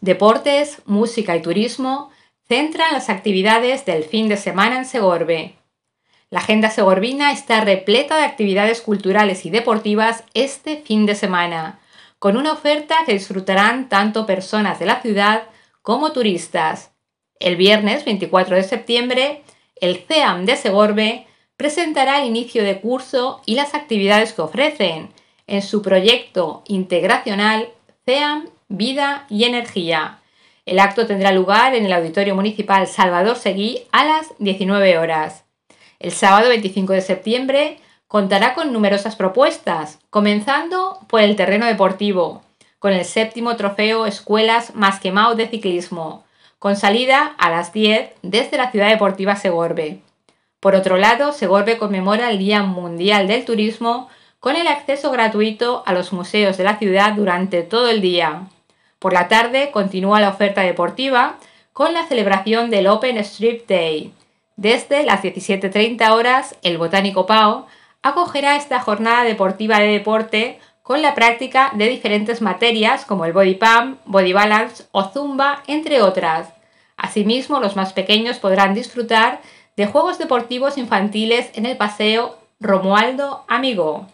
deportes, música y turismo centran las actividades del fin de semana en Segorbe. La agenda segorbina está repleta de actividades culturales y deportivas este fin de semana, con una oferta que disfrutarán tanto personas de la ciudad como turistas. El viernes 24 de septiembre, el CEAM de Segorbe presentará el inicio de curso y las actividades que ofrecen en su proyecto integracional CEAM vida y energía. El acto tendrá lugar en el Auditorio Municipal Salvador Seguí a las 19 horas. El sábado 25 de septiembre contará con numerosas propuestas, comenzando por el terreno deportivo, con el séptimo trofeo Escuelas Más Quemado de Ciclismo, con salida a las 10 desde la Ciudad Deportiva Segorbe. Por otro lado, Segorbe conmemora el Día Mundial del Turismo con el acceso gratuito a los museos de la ciudad durante todo el día. Por la tarde continúa la oferta deportiva con la celebración del Open Strip Day. Desde las 17.30 horas, el Botánico Pau acogerá esta jornada deportiva de deporte con la práctica de diferentes materias como el body pump, body balance o zumba, entre otras. Asimismo, los más pequeños podrán disfrutar de juegos deportivos infantiles en el paseo Romualdo Amigo.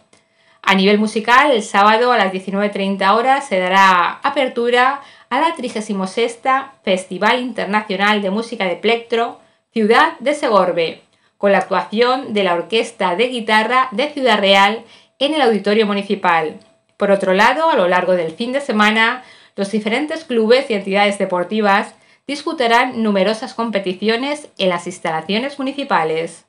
A nivel musical, el sábado a las 19.30 horas se dará apertura a la 36 Festival Internacional de Música de Plectro, Ciudad de Segorbe, con la actuación de la Orquesta de Guitarra de Ciudad Real en el Auditorio Municipal. Por otro lado, a lo largo del fin de semana, los diferentes clubes y entidades deportivas disputarán numerosas competiciones en las instalaciones municipales.